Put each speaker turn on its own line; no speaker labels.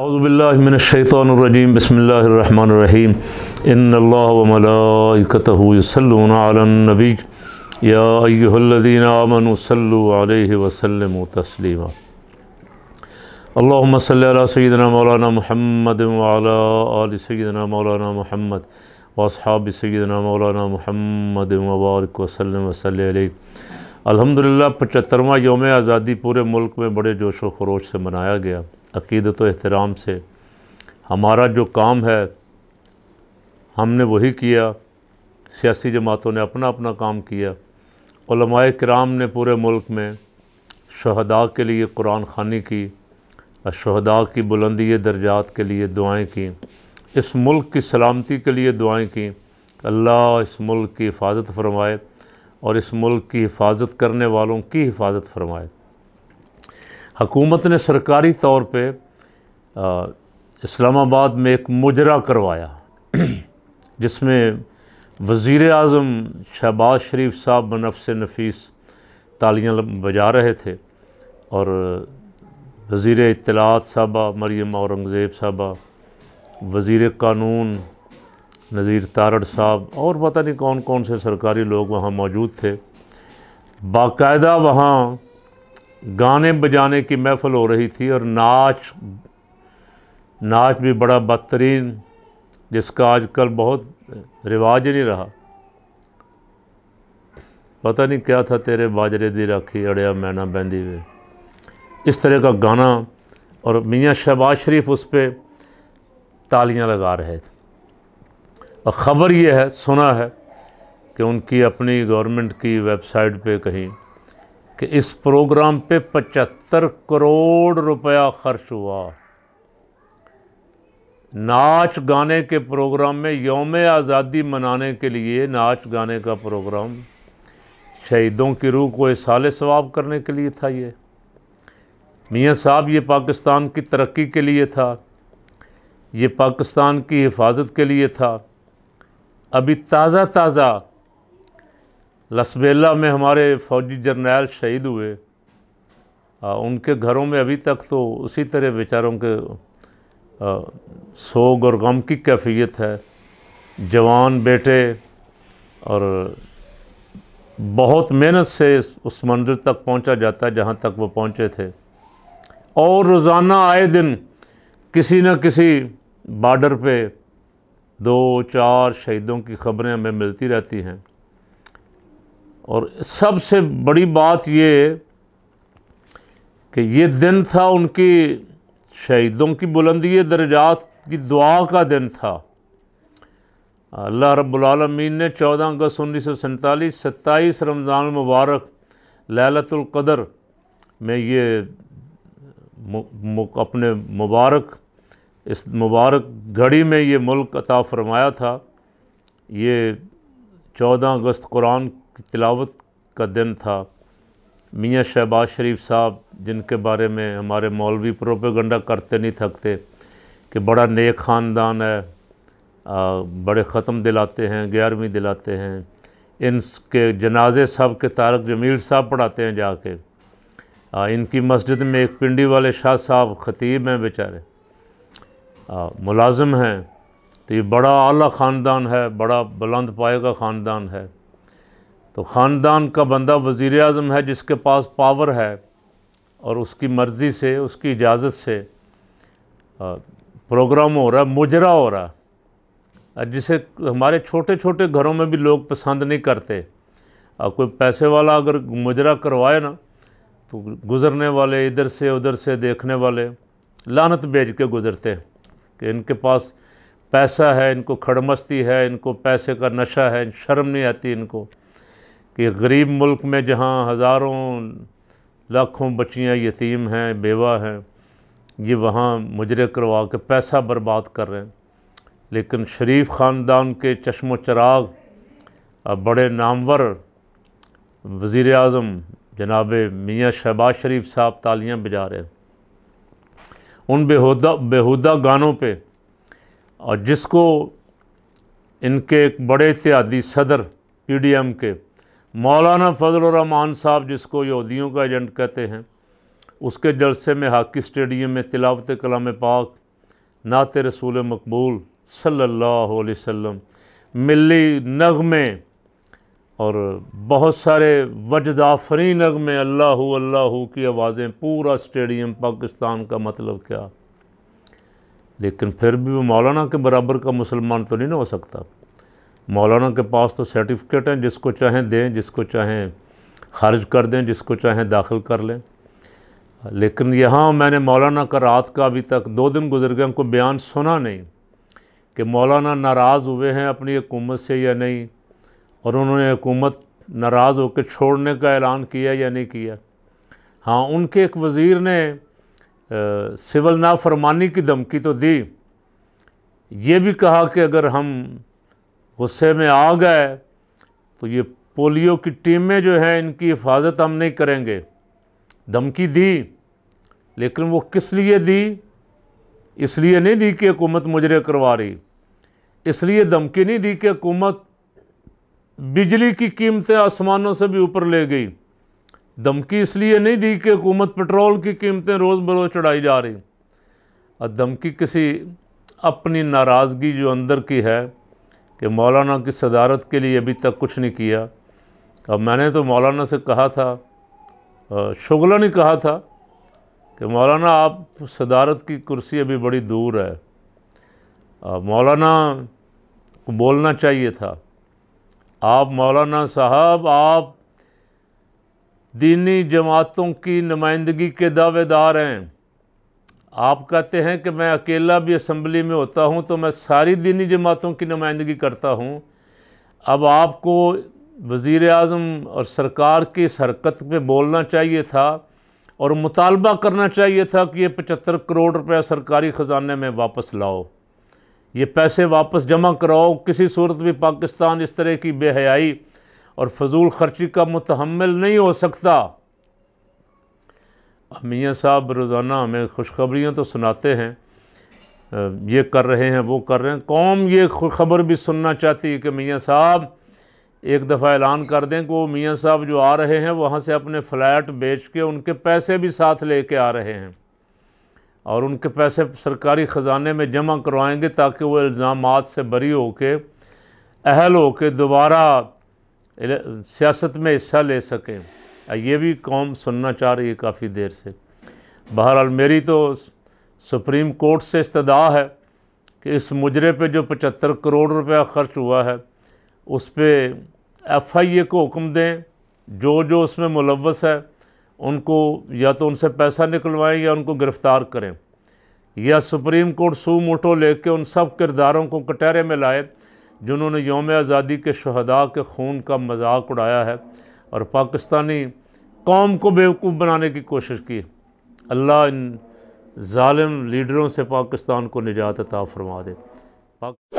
اعوذ باللہ من الشیطان الرجیم بسم اللہ الرحمن الرحیم ان اللہ و ملائکتہ یسلون علی النبی یا ایہا الذین آمنوا صلو علیہ وسلم تسلیما اللہم صلی علی سیدنا مولانا محمد وعلا آل سیدنا مولانا محمد واصحاب سیدنا مولانا محمد وبارک وسلم وصلی علیہ الحمدللہ پچھترمہ یوم آزادی پورے ملک میں بڑے جوش و خروش سے منایا گیا ہے عقیدت و احترام سے ہمارا جو کام ہے ہم نے وہی کیا سیاسی جماعتوں نے اپنا اپنا کام کیا علماء کرام نے پورے ملک میں شہداء کے لیے قرآن خوانی کی شہداء کی بلندی درجات کے لیے دعائیں کیں اس ملک کی سلامتی کے لیے دعائیں کیں اللہ اس ملک کی حفاظت فرمائے اور اس ملک کی حفاظت کرنے والوں کی حفاظت فرمائے حکومت نے سرکاری طور پہ اسلام آباد میں ایک مجرا کروایا جس میں وزیر اعظم شہباز شریف صاحب بنفس نفیس تالیاں بجا رہے تھے اور وزیر اطلاعات صاحبہ مریم اورنگزیب صاحبہ وزیر قانون نذیر تارڑ صاحب اور پتہ نہیں کون کون سے سرکاری لوگ وہاں موجود تھے باقاعدہ وہاں گانے بجانے کی محفل ہو رہی تھی اور ناچ ناچ بھی بڑا بدترین جس کا آج کل بہت رواج ہی نہیں رہا پتہ نہیں کیا تھا تیرے باجرے دی راکھی اڑیا میں نہ بہندی ہوئے اس طرح کا گانا اور میاں شہباز شریف اس پہ تالیاں لگا رہے تھے اور خبر یہ ہے سنا ہے کہ ان کی اپنی گورنمنٹ کی ویب سائٹ پہ کہیں کہ اس پروگرام پہ پچہتر کروڑ روپیہ خرچ ہوا ناچ گانے کے پروگرام میں یوم آزادی منانے کے لیے ناچ گانے کا پروگرام شہیدوں کی روح کو اصال ثواب کرنے کے لیے تھا یہ میاں صاحب یہ پاکستان کی ترقی کے لیے تھا یہ پاکستان کی حفاظت کے لیے تھا ابھی تازہ تازہ لسبیلا میں ہمارے فوجی جرنیل شہید ہوئے ان کے گھروں میں ابھی تک تو اسی طرح بیچاروں کے سوگ اور غم کی کیفیت ہے جوان بیٹے اور بہت محنت سے اس منظر تک پہنچا جاتا ہے جہاں تک وہ پہنچے تھے اور روزانہ آئے دن کسی نہ کسی بارڈر پہ دو چار شہیدوں کی خبریں ہمیں ملتی رہتی ہیں اور سب سے بڑی بات یہ کہ یہ دن تھا ان کی شہیدوں کی بلندی درجات کی دعا کا دن تھا اللہ رب العالمین نے چودہ اگست انیس سو سینتالیس ستائیس رمضان المبارک للت القدر میں یہ اپنے مبارک اس مبارک گھڑی میں یہ ملک عطا فرمایا تھا یہ چودہ اگست قرآن کی تلاوت کا دن تھا میاں شہباز شریف صاحب جن کے بارے میں ہمارے مولوی پروپیگنڈا کرتے نہیں تھکتے کہ بڑا نیک خاندان ہے بڑے ختم دلاتے ہیں گیارہویں دلاتے ہیں ان کے جنازے صاحب کے طارق جمیل صاحب پڑھاتے ہیں جا کے ان کی مسجد میں ایک پنڈی والے شاہ صاحب خطیب ہیں بیچارے ملازم ہیں تو یہ بڑا اعلیٰ خاندان ہے بڑا بلند پائے کا خاندان ہے تو خاندان کا بندہ وزیر اعظم ہے جس کے پاس پاور ہے اور اس کی مرضی سے اس کی اجازت سے پروگرام ہو رہا ہے مجرا ہو رہا ہے جسے ہمارے چھوٹے چھوٹے گھروں میں بھی لوگ پسند نہیں کرتے کوئی پیسے والا اگر مجرا کروائے نا تو گزرنے والے ادھر سے ادھر سے دیکھنے والے لانت بیج کے گزرتے ہیں کہ ان کے پاس پیسہ ہے ان کو کھڑمستی ہے ان کو پیسے کا نشہ ہے شرم نہیں آتی ان کو کہ غریب ملک میں جہاں ہزاروں لاکھوں بچیاں یتیم ہیں بیوہ ہیں یہ وہاں مجرے کروا کے پیسہ برباد کر رہے ہیں لیکن شریف خاندان کے چشم و چراغ بڑے نامور وزیر اعظم جناب میاں شہباز شریف صاحب تالیاں بجا رہے ہیں ان بےہودہ گانوں پہ اور جس کو ان کے ایک بڑے اتحادی صدر پی ڈی ایم کے مولانا فضل الرحمان صاحب جس کو یہودیوں کا ایجنٹ کہتے ہیں اس کے جلسے میں ہاکی اسٹیڈیم میں تلاوت کلام پاک نعت رسول مقبول صلی اللہ علیہ وسلم ملی نغمے اور بہت سارے وجد آفری نغمے اللہ اللہ کی آوازیں پورا اسٹیڈیم پاکستان کا مطلب کیا لیکن پھر بھی وہ مولانا کے برابر کا مسلمان تو نہیں نہ ہو سکتا مولانا کے پاس تو سرٹیفکیٹ ہیں جس کو چاہیں دیں جس کو چاہیں خارج کر دیں جس کو چاہیں داخل کر لیں لیکن یہاں میں نے مولانا کا رات کا ابھی تک دو دن گزر گئے ان کو بیان سنا نہیں کہ مولانا ناراض ہوئے ہیں اپنی حکومت سے یا نہیں اور انہوں نے حکومت ناراض ہو کے چھوڑنے کا اعلان کیا یا نہیں کیا ہاں ان کے ایک وزیر نے سول نافرمانی کی دھمکی تو دی یہ بھی کہا کہ اگر ہم غصے میں آ گئے تو یہ پولیو کی ٹیمیں جو ہیں ان کی حفاظت ہم نہیں کریں گے دھمکی دی لیکن وہ کس لیے دی اس لیے نہیں دی کہ حکومت مجرے کروا رہی اس لیے دھمکی نہیں دی کہ حکومت بجلی کی قیمتیں آسمانوں سے بھی اوپر لے گئی دھمکی اس لیے نہیں دی کہ حکومت پٹرول کی قیمتیں روز بروز چڑھائی جا رہی اور دھمکی کسی اپنی ناراضگی جو اندر کی ہے کہ مولانا کی صدارت کے لیے ابھی تک کچھ نہیں کیا اب میں نے تو مولانا سے کہا تھا شغلہ نے کہا تھا کہ مولانا آپ صدارت کی کرسی ابھی بڑی دور ہے مولانا کو بولنا چاہیے تھا آپ مولانا صاحب آپ دینی جماعتوں کی نمائندگی کے دعوے دار ہیں آپ کہتے ہیں کہ میں اکیلا بھی اسمبلی میں ہوتا ہوں تو میں ساری دینی جماعتوں کی نمائندگی کرتا ہوں اب آپ کو وزیر اعظم اور سرکار کی اس حرکت پہ بولنا چاہیے تھا اور مطالبہ کرنا چاہیے تھا کہ یہ پچہتر کروڑ روپے سرکاری خزانے میں واپس لاؤ یہ پیسے واپس جمع کراؤ کسی صورت بھی پاکستان اس طرح کی بے حیائی اور فضول خرچی کا متحمل نہیں ہو سکتا میاں صاحب روزانہ ہمیں خوشخبریاں تو سناتے ہیں یہ کر رہے ہیں وہ کر رہے ہیں قوم یہ خوشخبر بھی سننا چاہتی ہے کہ میاں صاحب ایک دفعہ اعلان کر دیں کہ وہ میاں صاحب جو آ رہے ہیں وہاں سے اپنے فلیٹ بیچ کے ان کے پیسے بھی ساتھ لے کے آ رہے ہیں اور ان کے پیسے سرکاری خزانے میں جمع کروائیں گے تاکہ وہ الزامات سے بری ہو کے اہل ہو کے دوبارہ سیاست میں حصہ لے سکیں یہ بھی قوم سننا چاہ رہی ہے کافی دیر سے بہرحال میری تو سپریم کورٹ سے استدعا ہے کہ اس مجرے پہ جو پچہتر کروڑ روپیہ خرچ ہوا ہے اس پہ ایف آئی اے کو حکم دیں جو جو اس میں ملوث ہے ان کو یا تو ان سے پیسہ نکلوائیں یا ان کو گرفتار کریں یا سپریم کورٹ سو موٹو لے کے ان سب کرداروں کو کٹہرے میں لائے جنہوں نے یوم آزادی کے شہداء کے خون کا مذاق اڑایا ہے اور پاکستانی قوم کو بیوقوف بنانے کی کوشش کی اللہ ان ظالم لیڈروں سے پاکستان کو نجات عطا فرما دے